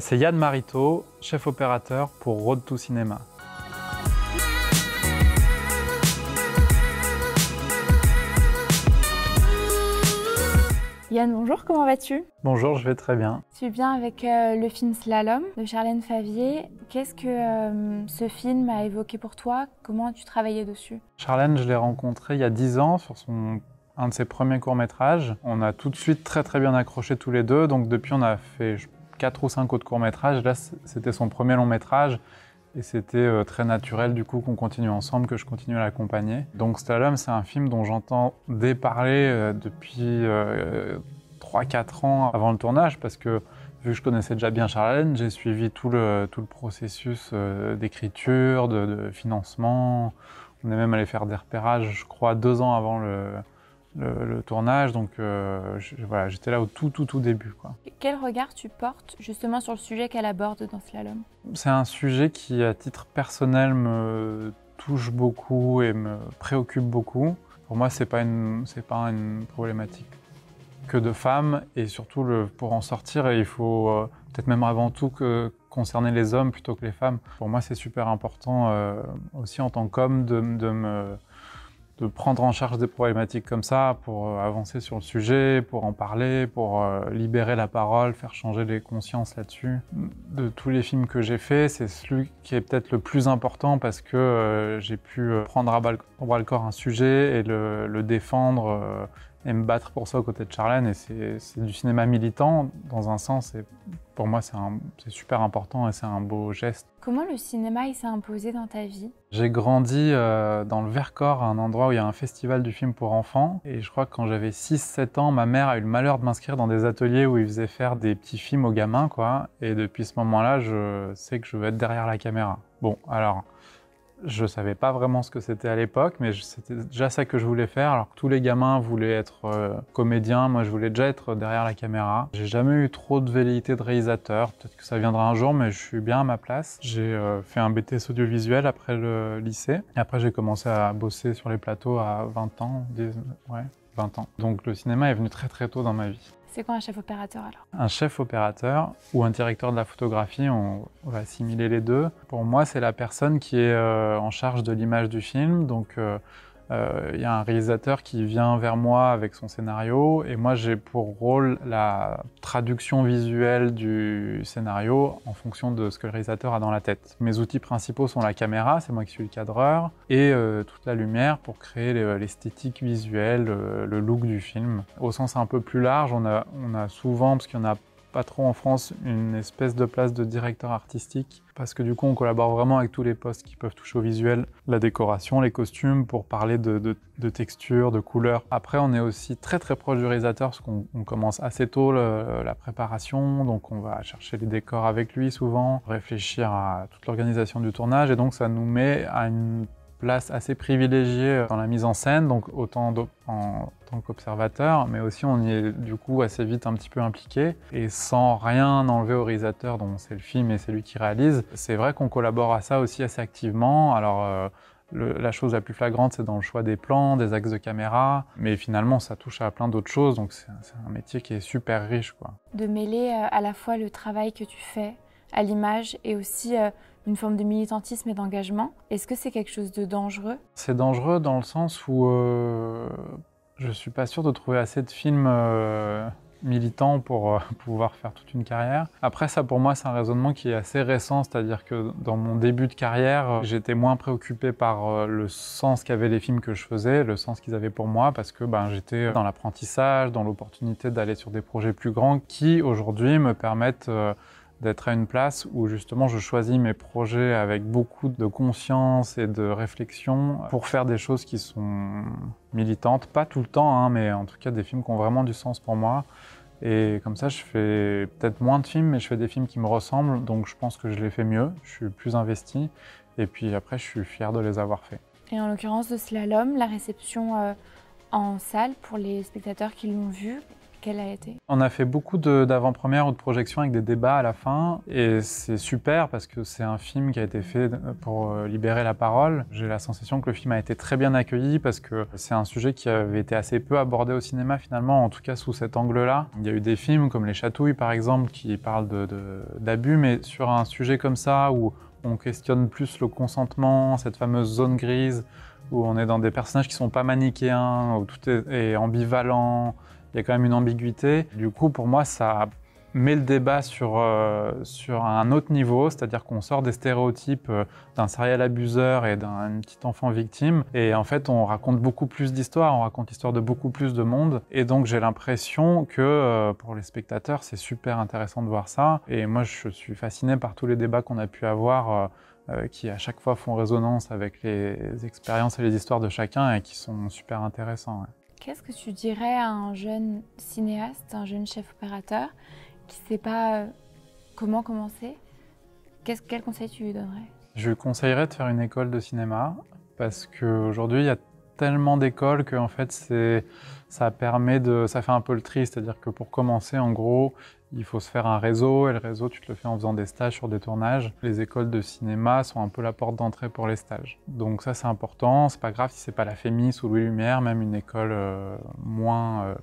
C'est Yann Marito, chef opérateur pour Road to Cinema. Yann, bonjour, comment vas-tu Bonjour, je vais très bien. Tu bien avec euh, le film Slalom de Charlène Favier. Qu'est-ce que euh, ce film a évoqué pour toi Comment as-tu travaillé dessus Charlène, je l'ai rencontrée il y a 10 ans sur son un de ses premiers courts-métrages. On a tout de suite très très bien accroché tous les deux, donc depuis on a fait, 4 ou 5 autres courts-métrages. Là, c'était son premier long-métrage. Et c'était euh, très naturel du coup qu'on continue ensemble, que je continue à l'accompagner. Donc Stallum, c'est un film dont j'entends parler euh, depuis euh, trois, 3-4 ans avant le tournage, parce que vu que je connaissais déjà bien Charlène, j'ai suivi tout le, tout le processus d'écriture, de, de, financement. On est même allé faire des repérages, je crois, deux ans avant le, le, tournage, donc euh, voilà, j'étais là au tout tout tout début. Quoi. Quel regard tu portes justement sur le sujet qu'elle aborde dans Slalom C'est un sujet qui, à titre personnel, me touche beaucoup et me préoccupe beaucoup. Pour moi, c'est pas une c'est pas une problématique que de femmes et surtout le, pour en sortir, il faut euh, peut-être même avant tout que concerner les hommes plutôt que les femmes. Pour moi, c'est super important euh, aussi en tant qu'homme de me de prendre en charge des problématiques comme ça pour euh, avancer sur le sujet, pour en parler, pour euh, libérer la parole, faire changer les consciences là-dessus. De tous les films que j'ai faits, c'est celui qui est peut-être le plus important parce que euh, j'ai pu prendre à bras le corps un sujet et le, défendre et me battre pour ça aux côtés de Charlène. Et c'est du cinéma militant dans un sens et pour moi, c'est super important et c'est un beau geste. Comment le cinéma s'est imposé dans ta vie J'ai grandi euh, dans le Vercors, un endroit où il y a un festival du film pour enfants. Et je crois que quand j'avais 6-7 ans, ma mère a eu le malheur de m'inscrire dans des ateliers où ils faisaient faire des petits films aux gamins. quoi. Et depuis ce moment-là, je sais que je veux être derrière la caméra. Bon, alors, je savais pas vraiment ce que c'était à l'époque, mais c'était déjà ça que je voulais faire. Alors tous les gamins voulaient être euh, comédiens, moi je voulais déjà être derrière la caméra. J'ai jamais eu trop de velléité de réalisateur. Peut-être que ça viendra un jour, mais je suis bien à ma place. J'ai euh, fait un BTS audiovisuel après le lycée. Et après, j'ai commencé à bosser sur les plateaux à 20 ans, ouais, 20 ans. Donc le cinéma est venu très très tôt dans ma vie. C'est quoi un chef opérateur alors Un chef opérateur ou un directeur de la photographie, on, va assimiler les deux. Pour moi, c'est la personne qui est euh, en charge de l'image du film, donc euh, il euh, y a un réalisateur qui vient vers moi avec son scénario et moi j'ai pour rôle la traduction visuelle du scénario en fonction de ce que le réalisateur a dans la tête. Mes outils principaux sont la caméra, c'est moi qui suis le cadreur, et euh, toute la lumière pour créer euh, l'esthétique visuelle, le, look du film. Au sens un peu plus large, on a, on a souvent, parce qu'il y en a pas trop en France une espèce de place de directeur artistique parce que du coup on collabore vraiment avec tous les postes qui peuvent toucher au visuel, la décoration, les costumes pour parler de, de, de texture, de couleur. Après on est aussi très très proche du réalisateur parce qu'on commence assez tôt la préparation, donc on va chercher les décors avec lui souvent, réfléchir à toute l'organisation du tournage et donc ça nous met à une place assez privilégiée euh, dans la mise en scène, donc autant en tant qu'observateur, mais aussi on y est du coup assez vite un petit peu impliqué. Et sans rien enlever au réalisateur, dont c'est le film et c'est lui qui réalise, c'est vrai qu'on collabore à ça aussi assez activement. Alors euh, la chose la plus flagrante, c'est dans le choix des plans, des axes de caméra, mais finalement ça touche à plein d'autres choses, donc c'est un métier qui est super riche. Quoi. De mêler euh, à la fois le travail que tu fais à l'image et aussi une forme de militantisme et d'engagement. Est-ce que c'est quelque chose de dangereux C'est dangereux dans le sens où euh, je suis pas sûr de trouver assez de films euh, militants pour euh, pouvoir faire toute une carrière. Après ça pour moi c'est un raisonnement qui est assez récent, c'est-à-dire que dans mon début de carrière euh, j'étais moins préoccupé par le sens qu'avaient les films que je faisais, le sens qu'ils avaient pour moi parce que ben, j'étais dans l'apprentissage, dans l'opportunité d'aller sur des projets plus grands qui aujourd'hui me permettent d'être à une place où justement je choisis mes projets avec beaucoup de conscience et de réflexion pour faire des choses qui sont militantes, pas tout le temps, hein, mais en tout cas des films qui ont vraiment du sens pour moi. Et comme ça, je fais peut-être moins de films, mais je fais des films qui me ressemblent, donc je pense que je les fais mieux, je suis plus investi, et puis après, je suis fier de les avoir faits. Et en l'occurrence de Slalom, la réception euh, en salle pour les spectateurs qui l'ont vu, quelle a été On a fait beaucoup d'avant-premières ou de projections avec des débats à la fin. Et c'est super parce que c'est un film qui a été fait pour euh, libérer la parole. J'ai la sensation que le film a été très bien accueilli parce que c'est un sujet qui avait été assez peu abordé au cinéma finalement, en tout cas sous cet angle-là. Il y a eu des films comme Les Chatouilles par exemple qui parlent d'abus, mais sur un sujet comme ça où on questionne plus le consentement, cette fameuse zone grise où on est dans des personnages qui sont pas manichéens, où tout est ambivalent, il y a quand même une ambiguïté. Du coup, pour moi, ça met le débat sur, euh, sur un autre niveau, c'est-à-dire qu'on sort des stéréotypes euh, d'un serial abuseur et d'un petit enfant victime, et en fait on raconte beaucoup plus d'histoires, on raconte l'histoire de beaucoup plus de monde, et donc j'ai l'impression que euh, pour les spectateurs c'est super intéressant de voir ça, et moi je suis fasciné par tous les débats qu'on a pu avoir qui à chaque fois font résonance avec les expériences et les histoires de chacun et qui sont super intéressants. Qu'est-ce que tu dirais à un jeune cinéaste, un jeune chef opérateur qui ne sait pas euh, comment commencer Quel conseil tu lui donnerais Je lui conseillerais de faire une école de cinéma parce qu'aujourd'hui, il y a tellement d'écoles que en fait, ça permet de, ça fait un peu le tri, c'est-à-dire que pour commencer, en gros, il faut se faire un réseau, et le réseau, tu te le fais en faisant des stages sur des tournages. Les écoles de cinéma sont un peu la porte d'entrée pour les stages. Donc ça, c'est important. C'est pas grave si c'est pas la Fémis ou Louis Lumière, même une école euh, moins euh,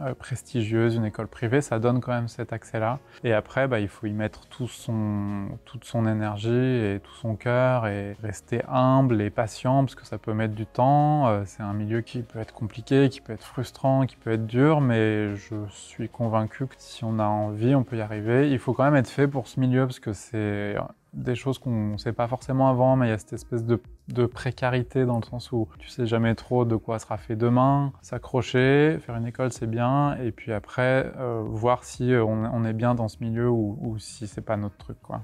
euh, prestigieuse, une école privée, ça donne quand même cet accès-là. Et après, bah, il faut y mettre tout son, toute son énergie et tout son cœur et rester humble et patient parce que ça peut mettre du temps. Euh, c'est un milieu qui peut être compliqué, qui peut être frustrant, qui peut être dur, mais je suis convaincu que si on a envie, on peut y arriver. Il faut quand même être fait pour ce milieu parce que c'est des choses qu'on ne sait pas forcément avant, mais il y a cette espèce de, précarité dans le sens où tu sais jamais trop de quoi sera fait demain. S'accrocher, faire une école, c'est bien, et puis après, euh, voir si on, est bien dans ce milieu ou, ou si c'est pas notre truc. Quoi.